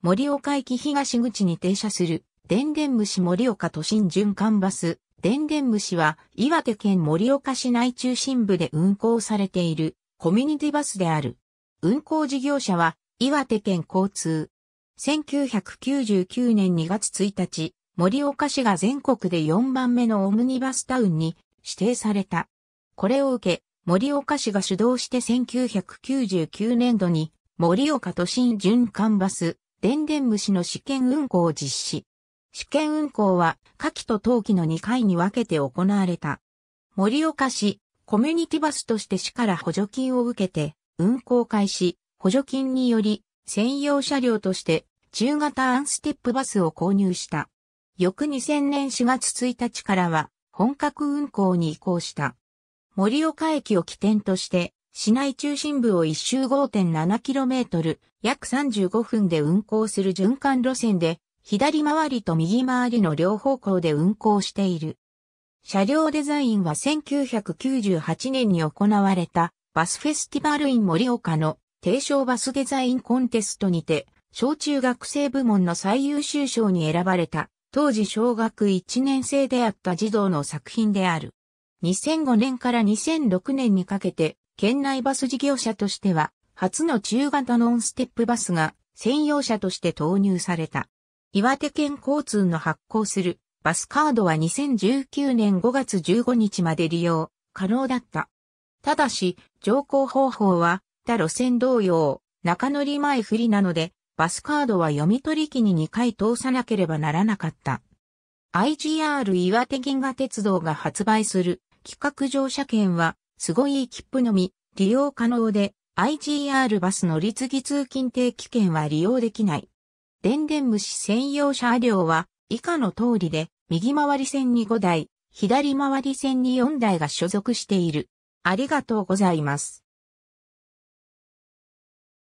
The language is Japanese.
森岡駅東口に停車する、電電虫森岡都心循環バス。電電虫は、岩手県森岡市内中心部で運行されている、コミュニティバスである。運行事業者は、岩手県交通。1999年2月1日、森岡市が全国で4番目のオムニバスタウンに指定された。これを受け、森岡市が主導して1999年度に森岡都心循環バス電電虫の試験運行を実施。試験運行は、夏季と冬季の2回に分けて行われた。盛岡市、コミュニティバスとして市から補助金を受けて、運行開始、補助金により、専用車両として、中型アンステップバスを購入した。翌2000年4月1日からは、本格運行に移行した。盛岡駅を起点として、市内中心部を一周 5.7km、約35分で運行する循環路線で、左回りと右回りの両方向で運行している。車両デザインは1998年に行われたバスフェスティバルイン盛岡の低唱バスデザインコンテストにて、小中学生部門の最優秀賞に選ばれた、当時小学1年生であった児童の作品である。2005年から2006年にかけて、県内バス事業者としては、初の中型ノンステップバスが専用車として投入された。岩手県交通の発行するバスカードは2019年5月15日まで利用可能だった。ただし、乗降方法は他路線同様、中乗り前不利なので、バスカードは読み取り機に2回通さなければならなかった。IGR 岩手銀河鉄道が発売する企画乗車券はすごい切符のみ、利用可能で、IGR バスの立ぎ通勤定期券は利用できない。電電虫専用車両は、以下の通りで、右回り線に5台、左回り線に4台が所属している。ありがとうございます。